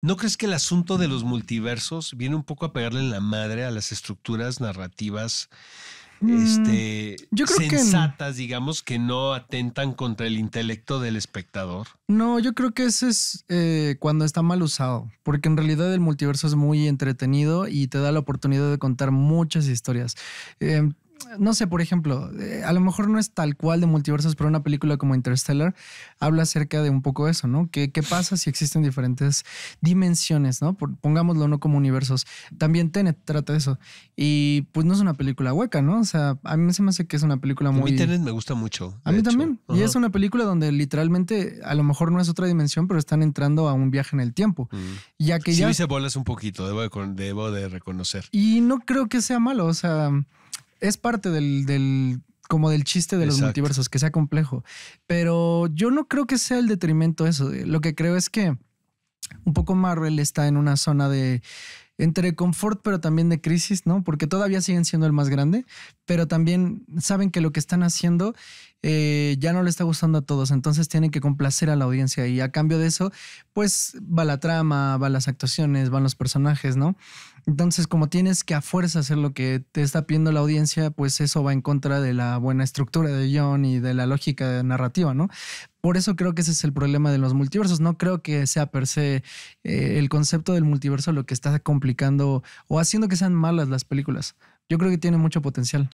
¿No crees que el asunto de los multiversos viene un poco a pegarle en la madre a las estructuras narrativas mm, este, sensatas, digamos, que no atentan contra el intelecto del espectador? No, yo creo que ese es eh, cuando está mal usado, porque en realidad el multiverso es muy entretenido y te da la oportunidad de contar muchas historias. Em, no sé, por ejemplo, eh, a lo mejor no es tal cual de multiversos, pero una película como Interstellar habla acerca de un poco eso, ¿no? ¿Qué, qué pasa si existen diferentes dimensiones, ¿no? pongámoslo no como universos. También Tenet trata eso. Y pues no es una película hueca, ¿no? O sea, a mí se me hace que es una película muy... A mí Tenet me gusta mucho. A mí también. Y es una película donde literalmente a lo mejor no es otra dimensión, pero están entrando a un viaje en el tiempo. Mm. Ya que ya... se bolas un poquito, debo de reconocer. Y no creo que sea malo, o sea es parte del, como del chiste de los multiversos, que sea complejo. Pero yo no creo que sea el detrimento eso. Lo que creo es que un poco Marvel está en una zona de entre confort, pero también de crisis, ¿no? Porque todavía siguen siendo el más grande, pero también saben que lo que están haciendo eh, ya no le está gustando a todos, entonces tienen que complacer a la audiencia y a cambio de eso, pues va la trama, van las actuaciones, van los personajes, ¿no? Entonces, como tienes que a fuerza hacer lo que te está pidiendo la audiencia, pues eso va en contra de la buena estructura de John y de la lógica narrativa, ¿no? Por eso creo que ese es el problema de los multiversos. No creo que sea per se eh, el concepto del multiverso lo que está complicando o haciendo que sean malas las películas. Yo creo que tiene mucho potencial.